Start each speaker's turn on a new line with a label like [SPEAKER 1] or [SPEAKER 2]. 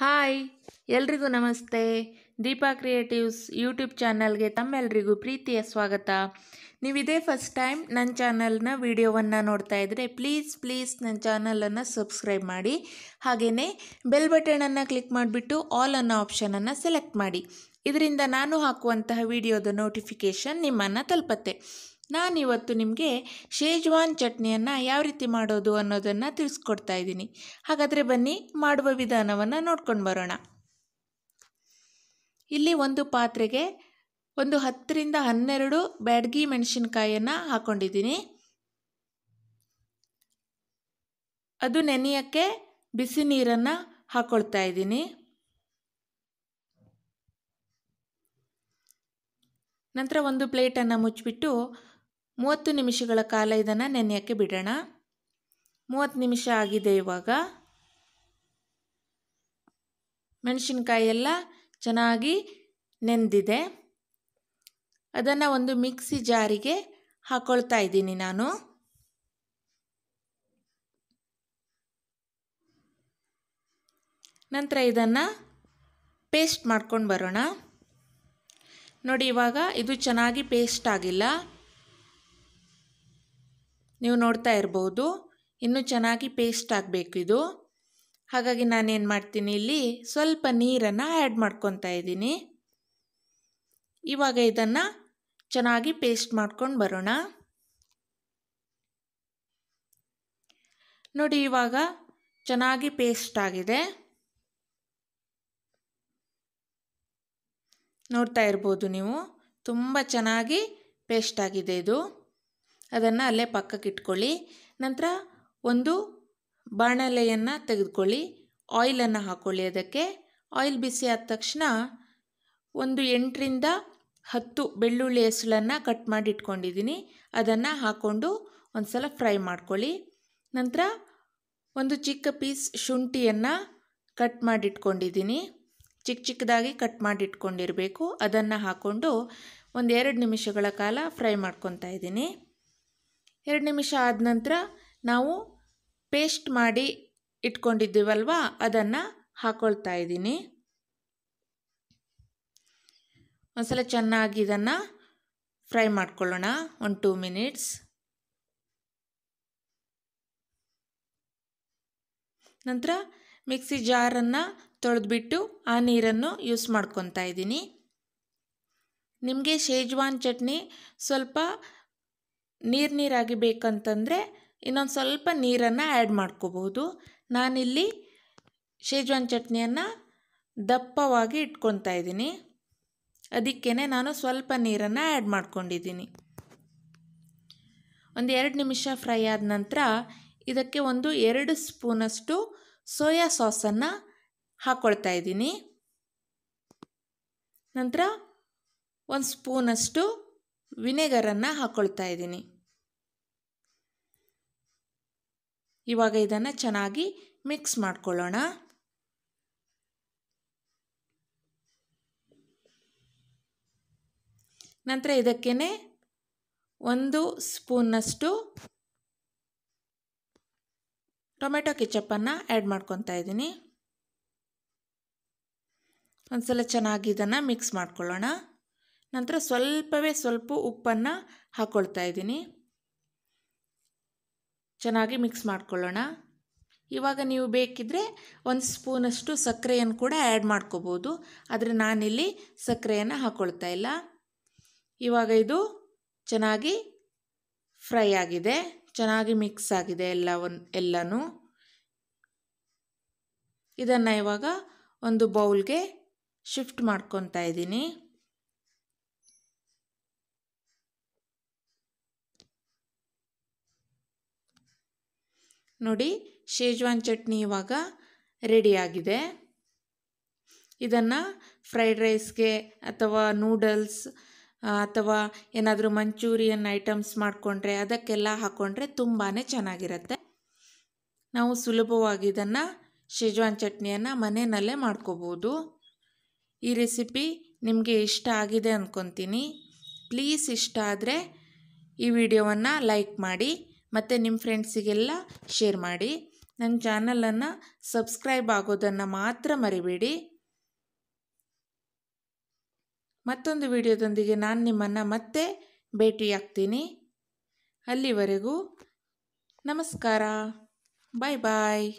[SPEAKER 1] hi ಎಲ್ರಿಗೂ ನಮಸ್ತೆ Deepa creatives YouTube ಚಾನಲ್ಗೆ ತಮ್ಮೆಲ್ಲರಿಗೂ ಪ್ರೀತಿಯ ಸ್ವಾಗತ ನೀವು ಇದೇ ಫಸ್ಟ್ ಟೈಮ್ ನನ್ನ ಚಾನಲ್ನ ವಿಡಿಯೋವನ್ನು ನೋಡ್ತಾ ಇದ್ದರೆ ಪ್ಲೀಸ್ ಪ್ಲೀಸ್ ನನ್ನ ಚಾನಲನ್ನು ಸಬ್ಸ್ಕ್ರೈಬ್ ಮಾಡಿ ಹಾಗೆಯೇ ಬೆಲ್ ಬಟನನ್ನು ಕ್ಲಿಕ್ ಮಾಡಿಬಿಟ್ಟು ಆಲ್ ಅನ್ನೋ ಆಪ್ಷನನ್ನು ಸೆಲೆಕ್ಟ್ ಮಾಡಿ ಇದರಿಂದ ನಾನು ಹಾಕುವಂತಹ ವಿಡಿಯೋದ ನೋಟಿಫಿಕೇಷನ್ ನಿಮ್ಮನ್ನು ತಲುಪತ್ತೆ ನಾನಿವತ್ತು ನಿಮಗೆ ಶೇಜ್ವಾನ್ ಚಟ್ನಿಯನ್ನು ಯಾವ ರೀತಿ ಮಾಡೋದು ಅನ್ನೋದನ್ನು ತಿಳಿಸ್ಕೊಡ್ತಾ ಇದ್ದೀನಿ ಹಾಗಾದರೆ ಬನ್ನಿ ಮಾಡುವ ವಿಧಾನವನ್ನು ನೋಡ್ಕೊಂಡು ಬರೋಣ ಇಲ್ಲಿ ಒಂದು ಪಾತ್ರೆಗೆ ಒಂದು ಹತ್ತರಿಂದ ಹನ್ನೆರಡು ಬ್ಯಾಡ್ಗಿ ಮೆಣಸಿನ್ಕಾಯನ್ನು ಹಾಕ್ಕೊಂಡಿದ್ದೀನಿ ಅದು ನೆನೆಯೋಕ್ಕೆ ಬಿಸಿ ನೀರನ್ನು ಹಾಕ್ಕೊಳ್ತಾ ಇದ್ದೀನಿ ನಂತರ ಒಂದು ಪ್ಲೇಟನ್ನು ಮುಚ್ಚಿಬಿಟ್ಟು ಮೂವತ್ತು ನಿಮಿಷಗಳ ಕಾಲ ಇದನ್ನು ನೆನೆಯೋಕ್ಕೆ ಬಿಡೋಣ ಮೂವತ್ತು ನಿಮಿಷ ಆಗಿದೆ ಇವಾಗ ಮೆಣಸಿನ್ಕಾಯಿ ಎಲ್ಲ ಚೆನ್ನಾಗಿ ನೆಂದಿದೆ ಅದನ್ನು ಒಂದು ಮಿಕ್ಸಿ ಜಾರಿಗೆ ಹಾಕೊಳ್ತಾ ಇದ್ದೀನಿ ನಾನು ನಂತರ ಇದನ್ನು ಪೇಸ್ಟ್ ಮಾಡ್ಕೊಂಡು ಬರೋಣ ನೋಡಿ ಇವಾಗ ಇದು ಚೆನ್ನಾಗಿ ಪೇಸ್ಟ್ ಆಗಿಲ್ಲ ನೀವು ನೋಡ್ತಾ ಇರ್ಬೋದು ಇನ್ನೂ ಚೆನ್ನಾಗಿ ಪೇಸ್ಟ್ ಆಗಬೇಕು ಇದು ಹಾಗಾಗಿ ನಾನೇನು ಮಾಡ್ತೀನಿ ಇಲ್ಲಿ ಸ್ವಲ್ಪ ನೀರನ್ನು ಆ್ಯಡ್ ಮಾಡ್ಕೊತಾ ಇದ್ದೀನಿ ಇವಾಗ ಇದನ್ನು ಚೆನ್ನಾಗಿ ಪೇಸ್ಟ್ ಮಾಡ್ಕೊಂಡು ಬರೋಣ ನೋಡಿ ಇವಾಗ ಚೆನ್ನಾಗಿ ಪೇಸ್ಟ್ ಆಗಿದೆ ನೋಡ್ತಾ ಇರ್ಬೋದು ನೀವು ತುಂಬ ಚೆನ್ನಾಗಿ ಪೇಸ್ಟ್ ಆಗಿದೆ ಇದು ಅದನ್ನು ಅಲ್ಲೇ ಪಕ್ಕಕ್ಕಿಟ್ಕೊಳ್ಳಿ ನಂತರ ಒಂದು ಬಾಣಲೆಯನ್ನು ತೆಗೆದುಕೊಳ್ಳಿ ಆಯಿಲನ್ನು ಹಾಕ್ಕೊಳ್ಳಿ ಅದಕ್ಕೆ ಆಯಿಲ್ ಬಿಸಿ ಆದ ತಕ್ಷಣ ಒಂದು ಎಂಟರಿಂದ ಹತ್ತು ಬೆಳ್ಳುಳ್ಳಿ ಹೆಸಳನ್ನು ಕಟ್ ಮಾಡಿ ಇಟ್ಕೊಂಡಿದ್ದೀನಿ ಅದನ್ನು ಹಾಕ್ಕೊಂಡು ಒಂದು ಸಲ ಫ್ರೈ ಮಾಡ್ಕೊಳ್ಳಿ ನಂತರ ಒಂದು ಚಿಕ್ಕ ಪೀಸ್ ಶುಂಠಿಯನ್ನು ಕಟ್ ಮಾಡಿಟ್ಕೊಂಡಿದ್ದೀನಿ ಚಿಕ್ಕ ಚಿಕ್ಕದಾಗಿ ಕಟ್ ಮಾಡಿಟ್ಕೊಂಡಿರಬೇಕು ಅದನ್ನು ಹಾಕ್ಕೊಂಡು ಒಂದು ಎರಡು ನಿಮಿಷಗಳ ಕಾಲ ಫ್ರೈ ಮಾಡ್ಕೊತಾ ಇದ್ದೀನಿ ಎರಡು ನಿಮಿಷ ಆದ ನಂತರ ನಾವು ಪೇಸ್ಟ್ ಮಾಡಿ ಇಟ್ಕೊಂಡಿದ್ದೀವಲ್ವ ಅದನ್ನು ಹಾಕ್ಕೊಳ್ತಾ ಇದ್ದೀನಿ ಒಂದ್ಸಲ ಚೆನ್ನಾಗಿ ಇದನ್ನು ಫ್ರೈ ಮಾಡ್ಕೊಳ್ಳೋಣ ಒಂದು ಟೂ ಮಿನಿಟ್ಸ್ ನಂತರ ಮಿಕ್ಸಿ ಜಾರನ್ನು ತೊಳೆದ್ಬಿಟ್ಟು ಆ ನೀರನ್ನು ಯೂಸ್ ಮಾಡ್ಕೊತಾ ಇದ್ದೀನಿ ನಿಮಗೆ ಶೇಜ್ವಾನ್ ಚಟ್ನಿ ಸ್ವಲ್ಪ ನೀರು ನೀರಾಗಿ ಬೇಕಂತಂದರೆ ಇನ್ನೊಂದು ಸ್ವಲ್ಪ ನೀರನ್ನು ಆ್ಯಡ್ ಮಾಡ್ಕೋಬಹುದು ನಾನಿಲ್ಲಿ ಶೇಜ್ವಾನ್ ಚಟ್ನಿಯನ್ನು ದಪ್ಪವಾಗಿ ಇಟ್ಕೊತಾ ಇದ್ದೀನಿ ಅದಕ್ಕೇ ನಾನು ಸ್ವಲ್ಪ ನೀರನ್ನು ಆ್ಯಡ್ ಮಾಡ್ಕೊಂಡಿದ್ದೀನಿ ಒಂದು ಎರಡು ನಿಮಿಷ ಫ್ರೈ ಆದ ನಂತರ ಇದಕ್ಕೆ ಒಂದು ಎರಡು ಸ್ಪೂನಷ್ಟು ಸೋಯಾ ಸಾಸನ್ನು ಹಾಕ್ಕೊಳ್ತಾ ಇದ್ದೀನಿ ನಂತರ ಒಂದು ಸ್ಪೂನಷ್ಟು ವಿನೆಗರನ್ನು ಹಾಕ್ಕೊಳ್ತಾ ಇದ್ದೀನಿ ಇವಾಗ ಇದನ್ನು ಚೆನ್ನಾಗಿ ಮಿಕ್ಸ್ ಮಾಡ್ಕೊಳ್ಳೋಣ ನಂತರ ಇದಕ್ಕೇ ಒಂದು ಸ್ಪೂನ್ನಷ್ಟು ಟೊಮೆಟೊ ಕೆಚಪ್ಪನ್ನು ಆ್ಯಡ್ ಮಾಡ್ಕೊತಾ ಇದ್ದೀನಿ ಒಂದು ಸಲ ಚೆನ್ನಾಗಿ ಇದನ್ನು ಮಿಕ್ಸ್ ಮಾಡ್ಕೊಳ್ಳೋಣ ನಂತರ ಸ್ವಲ್ಪವೇ ಸ್ವಲ್ಪ ಉಪ್ಪನ್ನು ಹಾಕ್ಕೊಳ್ತಾ ಇದ್ದೀನಿ ಚೆನ್ನಾಗಿ ಮಿಕ್ಸ್ ಮಾಡ್ಕೊಳ್ಳೋಣ ಇವಾಗ ನೀವು ಬೇಕಿದ್ರೆ ಒಂದು ಸ್ಪೂನಷ್ಟು ಸಕ್ಕರೆಯನ್ನು ಕೂಡ ಆ್ಯಡ್ ಮಾಡ್ಕೋಬೋದು ಆದರೆ ನಾನಿಲ್ಲಿ ಸಕ್ಕರೆಯನ್ನು ಹಾಕ್ಕೊಳ್ತಾ ಇಲ್ಲ ಇವಾಗ ಇದು ಚೆನ್ನಾಗಿ ಫ್ರೈ ಆಗಿದೆ ಚೆನ್ನಾಗಿ ಮಿಕ್ಸ್ ಆಗಿದೆ ಎಲ್ಲ ಒಂದು ಎಲ್ಲನೂ ಇದನ್ನು ಇವಾಗ ಒಂದು ಬೌಲ್ಗೆ ಶಿಫ್ಟ್ ಮಾಡ್ಕೊತಾ ಇದ್ದೀನಿ ನೋಡಿ ಶೇಜ್ವಾನ್ ಚಟ್ನಿ ಇವಾಗ ರೆಡಿಯಾಗಿದೆ ಇದನ್ನು ಫ್ರೈಡ್ ರೈಸ್ಗೆ ಅಥವಾ ನೂಡಲ್ಸ್ ಅಥವಾ ಏನಾದರೂ ಮಂಚೂರಿಯನ್ ಐಟಮ್ಸ್ ಮಾಡಿಕೊಂಡ್ರೆ ಅದಕ್ಕೆಲ್ಲ ಹಾಕ್ಕೊಂಡ್ರೆ ತುಂಬಾ ಚೆನ್ನಾಗಿರುತ್ತೆ ನಾವು ಸುಲಭವಾಗಿ ಇದನ್ನು ಶೇಜ್ವಾನ್ ಚಟ್ನಿಯನ್ನು ಮನೆಯಲ್ಲೇ ಮಾಡ್ಕೋಬೋದು ಈ ರೆಸಿಪಿ ನಿಮಗೆ ಇಷ್ಟ ಆಗಿದೆ ಅಂದ್ಕೊತೀನಿ ಪ್ಲೀಸ್ ಇಷ್ಟ ಆದರೆ ಈ ವಿಡಿಯೋವನ್ನು ಲೈಕ್ ಮಾಡಿ ಮತ್ತು ನಿಮ್ಮ ಫ್ರೆಂಡ್ಸಿಗೆಲ್ಲ ಶೇರ್ ಮಾಡಿ ನನ್ನ ಚಾನಲನ್ನು ಸಬ್ಸ್ಕ್ರೈಬ್ ಆಗೋದನ್ನು ಮಾತ್ರ ಮರಿಬೇಡಿ ಮತ್ತೊಂದು ವಿಡಿಯೋದೊಂದಿಗೆ ನಾನು ನಿಮ್ಮನ್ನು ಮತ್ತೆ ಭೇಟಿಯಾಗ್ತೀನಿ ಅಲ್ಲಿವರೆಗೂ ನಮಸ್ಕಾರ ಬಾಯ್ ಬಾಯ್